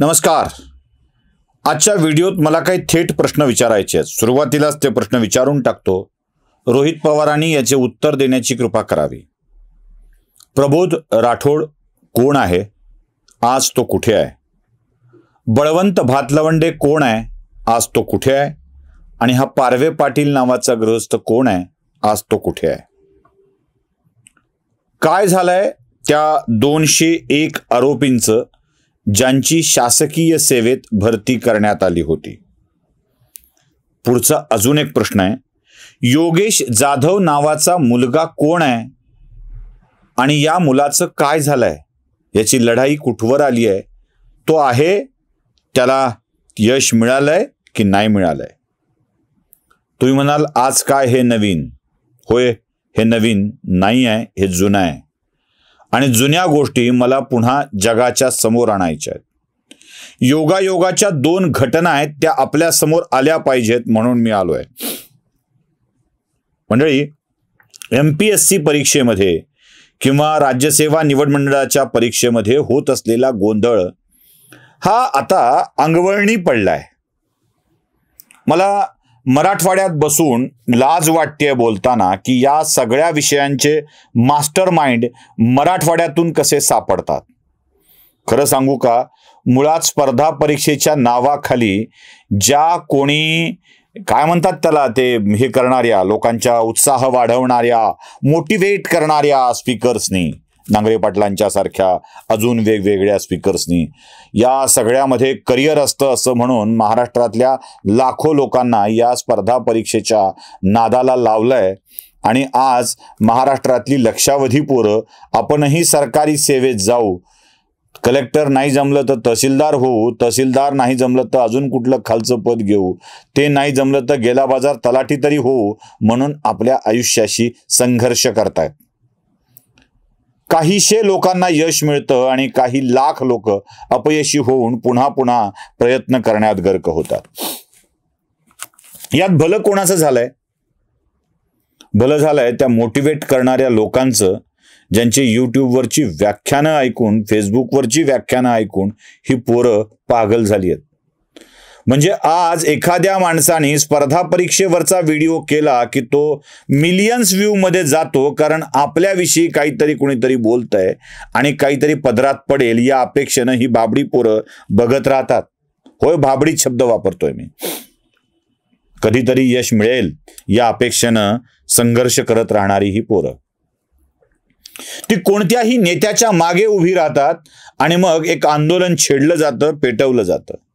नमस्कार आजच्या व्हिडिओत मला काही थेट प्रश्न विचारायचे आहेत सुरुवातीलाच ते प्रश्न विचारून टाकतो रोहित पवारांनी याचे उत्तर देण्याची कृपा करावी प्रबोध राठोड कोण आहे आज तो कुठे आहे बळवंत भातलवंडे कोण आहे आज तो कुठे आहे आणि हा पारवे पाटील नावाचा गृहस्थ कोण आहे आज तो कुठे आहे काय झालंय त्या दोनशे एक आरोपींचं ज्यांची शासकीय सेवेत भरती करण्यात आली होती पुढचा अजून एक प्रश्न आहे योगेश जाधव नावाचा मुलगा कोण आहे आणि या मुलाचं काय झालंय याची लढाई कुठवर आली आहे तो आहे त्याला यश मिळालंय की नाही मिळालंय तुम्ही म्हणाल आज काय हे नवीन होय हे नवीन नाही आहे हे जुनं आहे आणि जुन्या गोष्टी मला पुन्हा जगाच्या समोर आणायच्या आहेत योगायोगाच्या दोन घटना आहेत त्या आपल्या समोर आल्या पाहिजेत म्हणून मी आलो आहे मंडळी एम पी एस सी परीक्षेमध्ये किंवा राज्यसेवा निवड मंडळाच्या परीक्षेमध्ये होत असलेला गोंधळ हा आता अंगवळणी पडलाय मला मराठवाड्यात बसून लाज वाटते बोलताना की या सगळ्या विषयांचे मास्टर माइंड मराठवाड्यातून कसे सापडतात खरं सांगू का मुळात स्पर्धा परीक्षेच्या नावाखाली ज्या कोणी काय म्हणतात त्याला ते हे करणाऱ्या लोकांच्या उत्साह वाढवणाऱ्या मोटिवेट करणाऱ्या स्पीकर्सनी नांगरे सारख्या अजून वेगवेगळ्या स्पीकर्सनी या सगळ्यामध्ये करिअर असतं असं म्हणून महाराष्ट्रातल्या लाखो लोकांना या स्पर्धा परीक्षेच्या नादाला लावलंय आणि आज महाराष्ट्रातली लक्षावधी पोरं आपणही सरकारी सेवेत जाऊ कलेक्टर नाही जमलं तर तहसीलदार होऊ तहसीलदार नाही जमलं तर अजून कुठलं खालचं पद घेऊ ते नाही जमलं तर गेला बाजार तलाठी तरी होऊ म्हणून आपल्या आयुष्याशी संघर्ष करतायत काहीशे लोकांना यश मिळतं आणि काही लाख लोक अपयशी होऊन पुन्हा पुन्हा प्रयत्न करण्यात गर्क होतात यात भलं कोणाचं झालंय भलं झालंय त्या मोटिवेट करणाऱ्या लोकांचं ज्यांची यूट्यूबवरची व्याख्यानं ऐकून फेसबुकवरची व्याख्यानं ऐकून ही पोरं पागल झाली आहेत म्हणजे आज एखाद्या माणसाने स्पर्धा परीक्षेवरचा व्हिडिओ केला की तो मिलियन्स मध्ये जातो कारण आपल्याविषयी काहीतरी कुणीतरी बोलत आहे आणि काहीतरी पदरात पडेल या अपेक्षेनं ही बाबडी पोरं बघत राहतात होय बाबडी शब्द वापरतोय मी कधीतरी यश मिळेल या अपेक्षेनं संघर्ष करत राहणारी ही पोरं ती कोणत्याही नेत्याच्या मागे उभी राहतात आणि मग एक आंदोलन छेडलं जातं पेटवलं जातं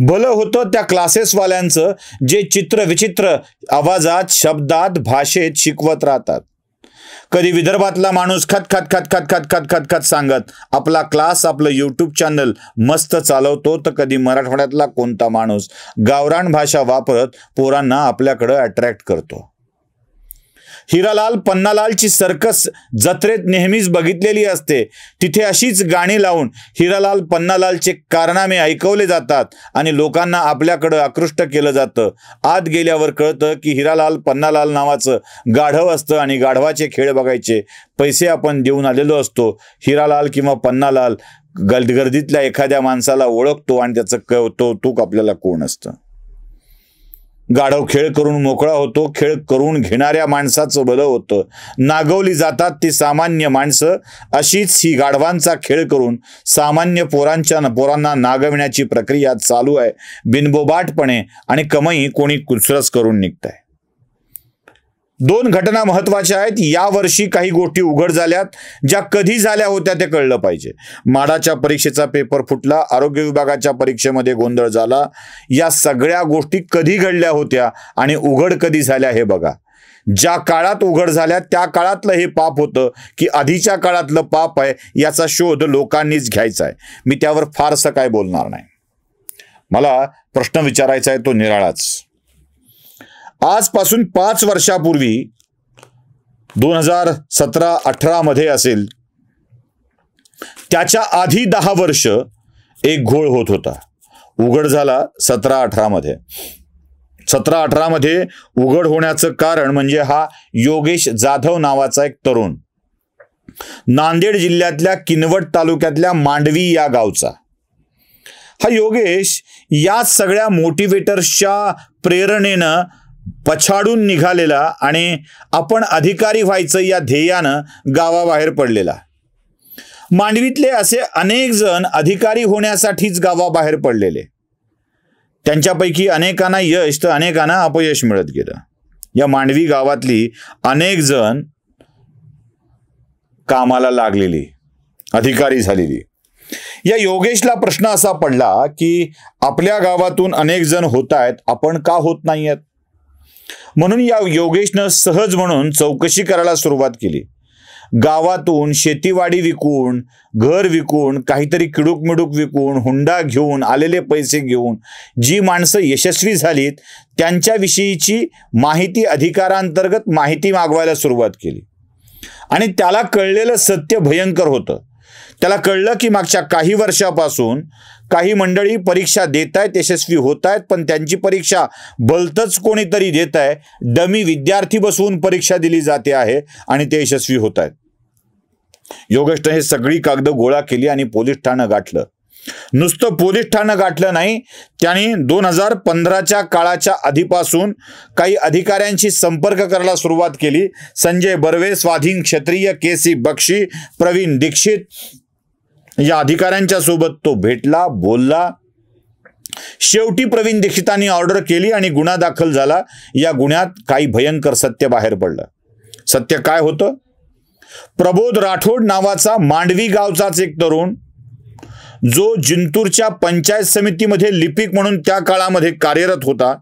भलं होतं त्या क्लासेसवाल्यांचं जे चित्र विचित्र आवाजात शब्दात भाषेत शिकवत राहतात कधी विदर्भातला माणूस खत खत खत खत खत खत खत खत सांगत आपला क्लास आपलं यूट्यूब चॅनल मस्त चालवतो तर कधी मराठवाड्यातला कोणता माणूस गावरान भाषा वापरत पोरांना आपल्याकडं अट्रॅक्ट करतो हिरालाल पन्नालालची सर्कस जत्रेत नेहमीच बघितलेली असते तिथे अशीच गाणी लावून हिरालाल पन्नालालचे कारनामे ऐकवले जातात आणि लोकांना आपल्याकडं आकृष्ट केलं जातं आत गेल्यावर कळतं की हिरालाल पन्नालाल नावाचं गाढव असतं आणि गाढवाचे खेळ बघायचे पैसे आपण देऊन आलेलो असतो हिरालाल किंवा पन्नालाल गर्दीतल्या एखाद्या माणसाला ओळखतो आणि त्याचं कौतुक आपल्याला कोण असतं गाढव खेळ करून मोकळा होतो खेळ करून घेणाऱ्या माणसाचं भलं होतं नागवली जातात ती सामान्य माणसं अशीच ही गाढवांचा खेळ करून सामान्य पोरांच्या पोरांना नागविण्याची प्रक्रिया चालू आहे बिनबोबाटपणे आणि कमई कोणी कुसरस करून निघत आहे दोन घटना महत्त्वाच्या आहेत यावर्षी काही गोष्टी उघड झाल्यात ज्या कधी झाल्या होत्या ते कळलं पाहिजे माडाच्या परीक्षेचा पेपर फुटला आरोग्य विभागाच्या परीक्षेमध्ये गोंधळ झाला या सगळ्या गोष्टी कधी घडल्या होत्या आणि उघड कधी झाल्या हे बघा ज्या काळात उघड झाल्या त्या काळातलं हे पाप होतं की आधीच्या काळातलं पाप आहे याचा शोध लोकांनीच घ्यायचा आहे मी त्यावर फारसं काय बोलणार नाही मला प्रश्न विचारायचा आहे तो निराळाच आजपासून पाच वर्षापूर्वी दोन हजार सतरा मध्ये असेल त्याच्या आधी दहा वर्ष एक घोळ होत होता उघड झाला सतरा अठरामध्ये सतरा अठरामध्ये उघड होण्याचं कारण म्हणजे हा योगेश जाधव नावाचा एक तरुण नांदेड जिल्ह्यातल्या किनवट तालुक्यातल्या मांडवी या गावचा हा योगेश या सगळ्या मोटिवेटर्सच्या प्रेरणेनं पछाडून निघालेला आणि आपण अधिकारी व्हायचं या ध्येयानं गावाबाहेर पडलेला मांडवीतले असे अनेक जण अधिकारी होण्यासाठीच गावाबाहेर पडलेले त्यांच्यापैकी अनेकांना यश तर अनेकांना अपयश मिळत गेलं या मांडवी गावातली अनेक जण कामाला लागलेली अधिकारी झालेली या योगेशला प्रश्न असा पडला की आपल्या गावातून अनेक जण होत आहेत आपण का होत नाही आहेत म्हणून या योगेशनं सहज म्हणून चौकशी करायला सुरुवात केली गावातून शेतीवाडी विकून घर विकून काहीतरी किडूक मिडूक विकून हुंडा घेऊन आलेले पैसे घेऊन जी माणसं यशस्वी झालीत त्यांच्याविषयीची माहिती अधिकारांतर्गत माहिती मागवायला सुरुवात केली आणि त्याला कळलेलं सत्य भयंकर होतं त्याला कळलं की मागच्या काही वर्षापासून काही मंडळी परीक्षा देत आहेत यशस्वी होत आहेत पण त्यांची परीक्षा भलतंच कोणीतरी देत आहे डमी विद्यार्थी बसवून परीक्षा दिली जाते आहे आणि ते यशस्वी होत आहेत योगेशनं हे सगळी कागद गोळा केली आणि पोलीस ठाणं गाठलं नुसतं पोलीस ठाणं गाठलं नाही त्यांनी दोन हजार पंधराच्या काळाच्या आधीपासून काही अधिकाऱ्यांशी संपर्क करायला सुरुवात केली संजय बर्वे स्वाधीन क्षत्रिय के सी बक्षी प्रवीण दीक्षित या अधिकाऱ्यांच्या सोबत तो भेटला बोलला शेवटी प्रवीण दीक्षितांनी ऑर्डर केली आणि गुन्हा दाखल झाला या गुन्ह्यात काही भयंकर सत्य बाहेर पडलं सत्य काय होतं प्रबोध राठोड नावाचा मांडवी गावचाच एक तरुण जो जिंतूरच्या पंचायत समितीमध्ये लिपिक म्हणून त्या काळामध्ये कार्यरत होता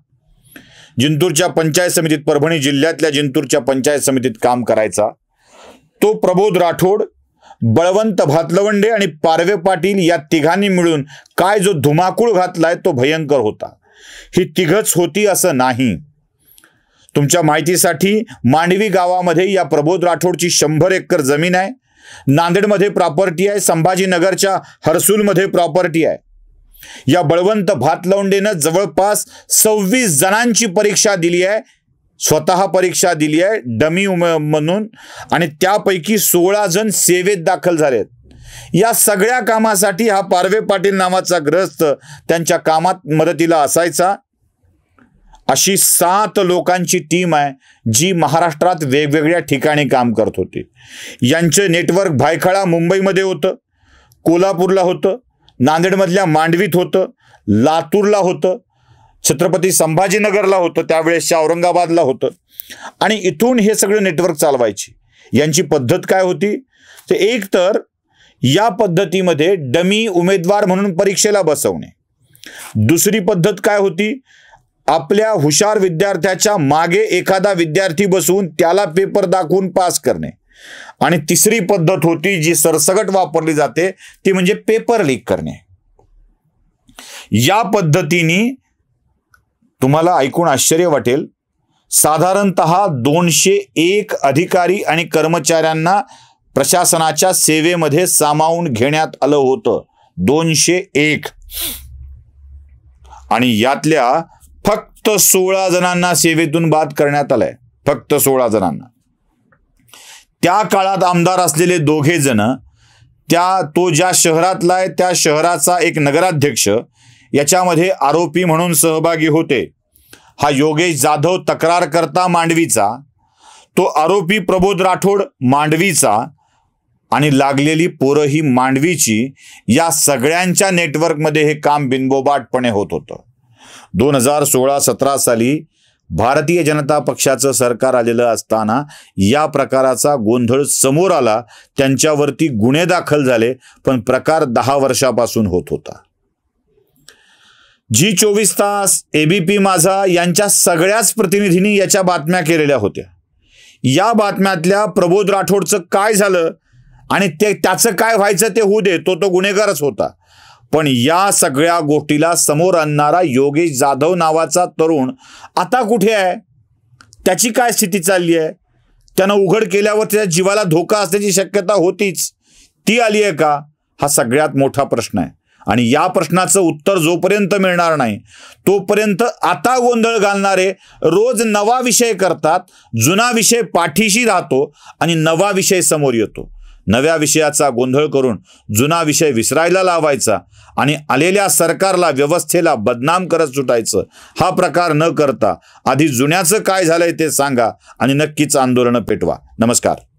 जिंतूरच्या पंचायत समितीत परभणी जिल्ह्यातल्या जिंतूरच्या पंचायत समितीत काम करायचा तो प्रबोध राठोड बळवंत भातलवंडे आणि पारवे पाटील या तिघांनी मिळून काय जो धुमाकूळ घातलाय तो भयंकर होता ही तिघच होती असं नाही तुमच्या माहितीसाठी मांडवी गावामध्ये या प्रबोध राठोडची शंभर एकर जमीन आहे नांदेडमध्ये प्रॉपर्टी आहे संभाजीनगरच्या हर्सूलमध्ये प्रॉपर्टी आहे या बळवंत भातलवंडेनं जवळपास सव्वीस जणांची परीक्षा दिली आहे स्वतः परीक्षा दिली आहे डमी उम म्हणून आणि त्यापैकी सोळा जण सेवेत दाखल झालेत या सगळ्या कामासाठी हा पारवे पाटील नावाचा ग्रस्त त्यांच्या कामात मदतीला असायचा अशी सात लोकांची टीम आहे जी महाराष्ट्रात वेगवेगळ्या ठिकाणी काम करत होती यांचे नेटवर्क भायखळा मुंबईमध्ये होतं कोल्हापूरला होतं नांदेडमधल्या मांडवीत होतं लातूरला होतं छत्रपती संभाजीनगरला होतं त्यावेळेस औरंगाबादला होतं आणि इथून हे सगळं नेटवर्क चालवायची यांची पद्धत काय होती ते एक तर या पद्धतीमध्ये डमी उमेदवार म्हणून परीक्षेला बसवणे दुसरी पद्धत काय होती आपल्या हुशार विद्यार्थ्याच्या मागे एखादा विद्यार्थी बसवून त्याला पेपर दाखवून पास करणे आणि तिसरी पद्धत होती जी सरसगट वापरली जाते ती म्हणजे पेपर लीक करणे या पद्धतीने तुम्हाला ऐकून आश्चर्य वाटेल साधारणत दोनशे एक अधिकारी आणि कर्मचाऱ्यांना प्रशासनाच्या सेवेमध्ये सामावून घेण्यात आलं होतं दोनशे एक आणि यातल्या फक्त सोळा जणांना सेवेतून बाद करण्यात आलंय फक्त सोळा जणांना त्या काळात आमदार असलेले दोघे जण त्या तो ज्या शहरातला आहे त्या शहराचा एक नगराध्यक्ष याच्यामध्ये आरोपी म्हणून सहभागी होते हा योगेश जाधव तक्रार करता मांडवीचा तो आरोपी प्रबोध राठोड मांडवीचा आणि लागलेली पोरं ही मांडवीची या सगळ्यांच्या नेटवर्कमध्ये हे काम बिनबोबाटपणे होत होतं दोन हजार सोळा सतरा साली भारतीय जनता पक्षाचं सरकार आलेलं असताना या प्रकाराचा गोंधळ समोर आला त्यांच्यावरती गुन्हे दाखल झाले पण प्रकार दहा वर्षापासून होत होता जी चोवीस तास एबीपी माझा यांच्या सगळ्याच प्रतिनिधींनी याच्या बातम्या केलेल्या होत्या या बातम्यातल्या प्रबोध राठोडचं काय झालं आणि ते त्याचं काय व्हायचं ते होऊ दे तो तो गुन्हेगारच होता पण या सगळ्या गोष्टीला समोर आणणारा योगेश जाधव नावाचा तरुण आता कुठे आहे त्याची काय स्थिती चालली आहे त्यानं उघड केल्यावर त्याच्या जीवाला धोका असण्याची शक्यता होतीच ती आली आहे का हा सगळ्यात मोठा प्रश्न आहे आणि या प्रश्नाचं उत्तर जोपर्यंत मिळणार नाही तोपर्यंत आता गोंधळ घालणारे रोज नवा विषय करतात जुना विषय पाठीशी राहतो आणि नवा विषय समोर येतो नव्या विषयाचा गोंधळ करून जुना विषय विसरायला लावायचा आणि आलेल्या सरकारला व्यवस्थेला बदनाम करत सुटायचं हा प्रकार न करता आधी जुन्याचं काय झालंय ते सांगा आणि नक्कीच आंदोलनं पेटवा नमस्कार